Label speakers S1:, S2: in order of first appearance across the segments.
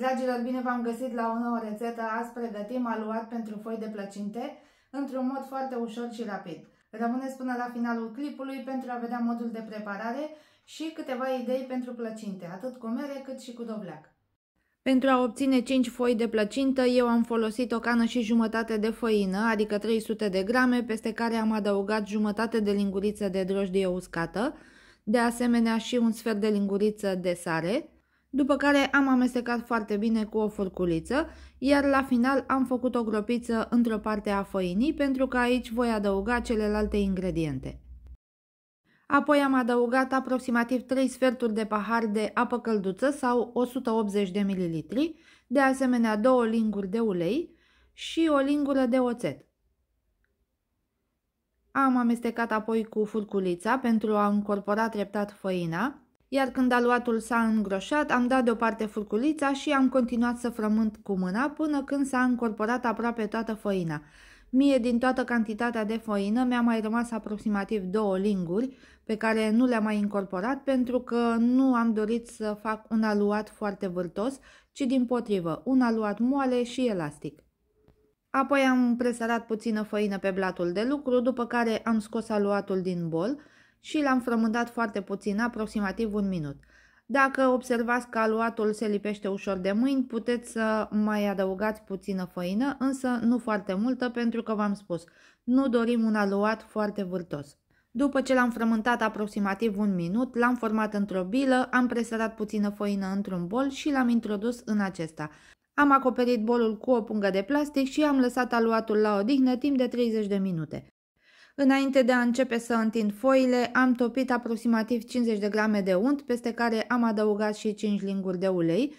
S1: Dragilor, bine v-am găsit la o nouă rețetă. Azi pregătim aluat pentru foi de plăcinte într-un mod foarte ușor și rapid. Rămâneți până la finalul clipului pentru a vedea modul de preparare și câteva idei pentru plăcinte, atât cu mere cât și cu dovleac. Pentru a obține 5 foi de plăcintă, eu am folosit o cană și jumătate de făină, adică 300 de grame, peste care am adăugat jumătate de linguriță de drojdie uscată, de asemenea și un sfert de linguriță de sare, după care am amestecat foarte bine cu o furculiță, iar la final am făcut o gropiță într-o parte a făinii pentru că aici voi adăuga celelalte ingrediente. Apoi am adăugat aproximativ 3 sferturi de pahar de apă călduță sau 180 de ml, de asemenea 2 linguri de ulei și o lingură de oțet. Am amestecat apoi cu furculița pentru a încorpora treptat făina, iar când aluatul s-a îngroșat, am dat deoparte furculița și am continuat să frământ cu mâna până când s-a încorporat aproape toată făina. Mie din toată cantitatea de făină mi-a mai rămas aproximativ două linguri pe care nu le-am mai incorporat pentru că nu am dorit să fac un aluat foarte vârtos, ci din potrivă, un aluat moale și elastic. Apoi am presărat puțină făină pe blatul de lucru, după care am scos aluatul din bol și l-am frământat foarte puțin, aproximativ un minut. Dacă observați că aluatul se lipește ușor de mâini, puteți să mai adăugați puțină făină, însă nu foarte multă pentru că v-am spus, nu dorim un aluat foarte vârtos. După ce l-am frământat aproximativ un minut, l-am format într-o bilă, am presărat puțină făină într-un bol și l-am introdus în acesta. Am acoperit bolul cu o pungă de plastic și am lăsat aluatul la odihnă timp de 30 de minute. Înainte de a începe să întind foile, am topit aproximativ 50 de grame de unt, peste care am adăugat și 5 linguri de ulei.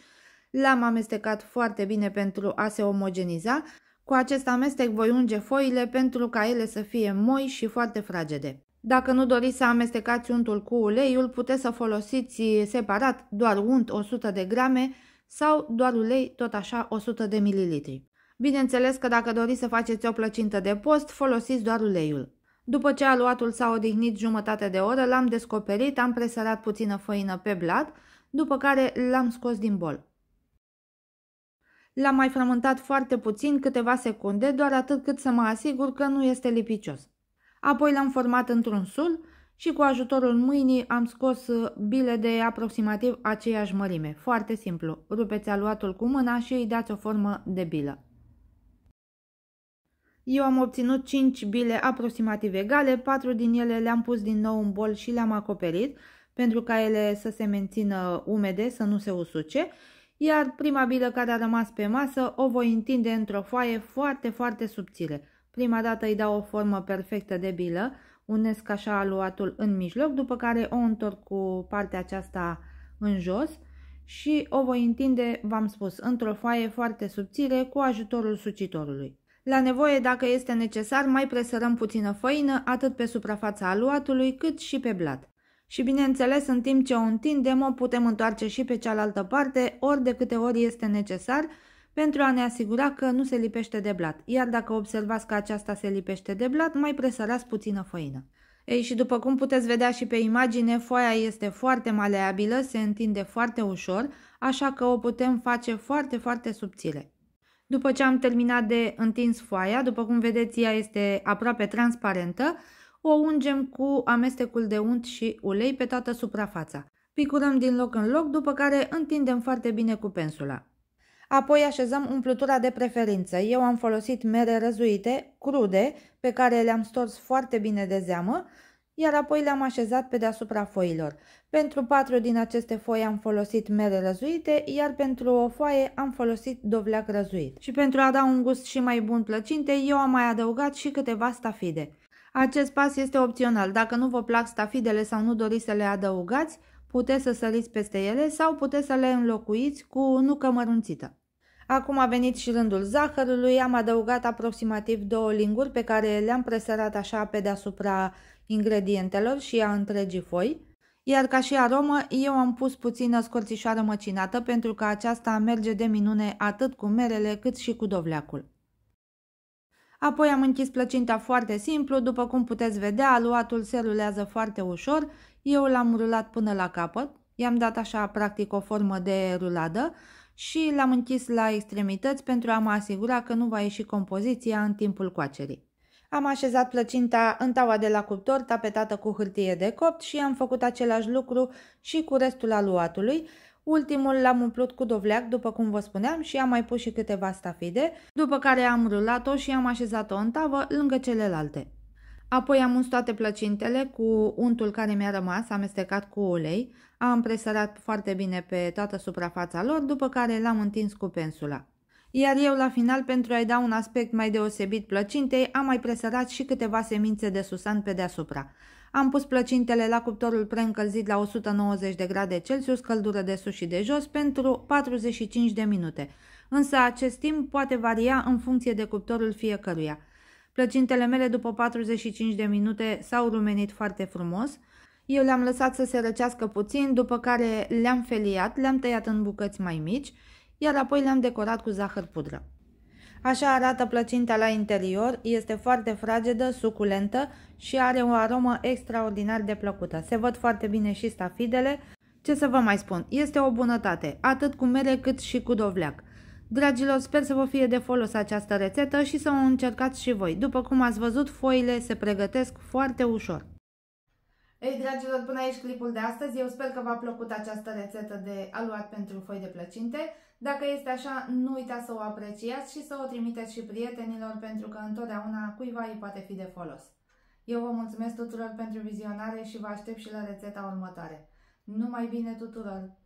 S1: L-am amestecat foarte bine pentru a se omogeniza. Cu acest amestec voi unge foile pentru ca ele să fie moi și foarte fragede. Dacă nu doriți să amestecați untul cu uleiul, puteți să folosiți separat doar unt 100 de grame sau doar ulei tot așa 100 de mililitri. Bineînțeles că dacă doriți să faceți o plăcintă de post, folosiți doar uleiul. După ce aluatul s-a odihnit jumătate de oră, l-am descoperit, am presărat puțină făină pe blat, după care l-am scos din bol. L-am mai frământat foarte puțin, câteva secunde, doar atât cât să mă asigur că nu este lipicios. Apoi l-am format într-un sul și cu ajutorul mâinii am scos uh, bile de aproximativ aceeași mărime. Foarte simplu, rupeți aluatul cu mâna și îi dați o formă de bilă. Eu am obținut 5 bile aproximativ egale, 4 din ele le-am pus din nou în bol și le-am acoperit pentru ca ele să se mențină umede, să nu se usuce. Iar prima bilă care a rămas pe masă o voi întinde într-o foaie foarte, foarte subțire. Prima dată îi dau o formă perfectă de bilă, unesc așa aluatul în mijloc, după care o întorc cu partea aceasta în jos și o voi întinde, v-am spus, într-o foaie foarte subțire cu ajutorul sucitorului. La nevoie, dacă este necesar, mai presărăm puțină făină atât pe suprafața aluatului cât și pe blat. Și bineînțeles, în timp ce o întindem, o putem întoarce și pe cealaltă parte, ori de câte ori este necesar, pentru a ne asigura că nu se lipește de blat. Iar dacă observați că aceasta se lipește de blat, mai presărați puțină făină. Ei, și după cum puteți vedea și pe imagine, foaia este foarte maleabilă, se întinde foarte ușor, așa că o putem face foarte, foarte subțire. După ce am terminat de întins foaia, după cum vedeți ea este aproape transparentă, o ungem cu amestecul de unt și ulei pe toată suprafața. Picurăm din loc în loc, după care întindem foarte bine cu pensula. Apoi așezăm umplutura de preferință. Eu am folosit mere răzuite, crude, pe care le-am stors foarte bine de zeamă iar apoi le-am așezat pe deasupra foilor. Pentru patru din aceste foi am folosit mere răzuite, iar pentru o foaie am folosit dovleac răzuit. Și pentru a da un gust și mai bun plăcintei, eu am mai adăugat și câteva stafide. Acest pas este opțional. Dacă nu vă plac stafidele sau nu doriți să le adăugați, puteți să săriți peste ele sau puteți să le înlocuiți cu nucă mărunțită. Acum a venit și rândul zahărului, am adăugat aproximativ două linguri pe care le-am presărat așa pe deasupra ingredientelor și a întregii foi. Iar ca și aromă, eu am pus puțină scorțișoară măcinată pentru că aceasta merge de minune atât cu merele cât și cu dovleacul. Apoi am închis plăcinta foarte simplu, după cum puteți vedea, aluatul se rulează foarte ușor, eu l-am rulat până la capăt, i-am dat așa practic o formă de ruladă și l-am închis la extremități pentru a mă asigura că nu va ieși compoziția în timpul coacerii. Am așezat plăcinta în taua de la cuptor tapetată cu hârtie de copt și am făcut același lucru și cu restul aluatului. Ultimul l-am umplut cu dovleac, după cum vă spuneam, și am mai pus și câteva stafide, după care am rulat-o și am așezat-o în tavă lângă celelalte. Apoi am uns toate plăcintele cu untul care mi-a rămas, amestecat cu ulei, am presărat foarte bine pe toată suprafața lor, după care l-am întins cu pensula. Iar eu la final, pentru a-i da un aspect mai deosebit plăcintei, am mai presărat și câteva semințe de susan pe deasupra. Am pus plăcintele la cuptorul preîncălzit la 190 de grade Celsius, căldură de sus și de jos, pentru 45 de minute. Însă acest timp poate varia în funcție de cuptorul fiecăruia. Plăcintele mele după 45 de minute s-au rumenit foarte frumos. Eu le-am lăsat să se răcească puțin, după care le-am feliat, le-am tăiat în bucăți mai mici, iar apoi le-am decorat cu zahăr pudră. Așa arată plăcinta la interior, este foarte fragedă, suculentă și are o aromă extraordinar de plăcută. Se văd foarte bine și stafidele. Ce să vă mai spun, este o bunătate, atât cu mere cât și cu dovleac. Dragilor, sper să vă fie de folos această rețetă și să o încercați și voi. După cum ați văzut, foile se pregătesc foarte ușor. Ei, dragilor, până aici clipul de astăzi. Eu sper că v-a plăcut această rețetă de aluat pentru foi de plăcinte. Dacă este așa, nu uitați să o apreciați și să o trimiteți și prietenilor, pentru că întotdeauna cuiva îi poate fi de folos. Eu vă mulțumesc tuturor pentru vizionare și vă aștept și la rețeta următoare. Numai bine tuturor!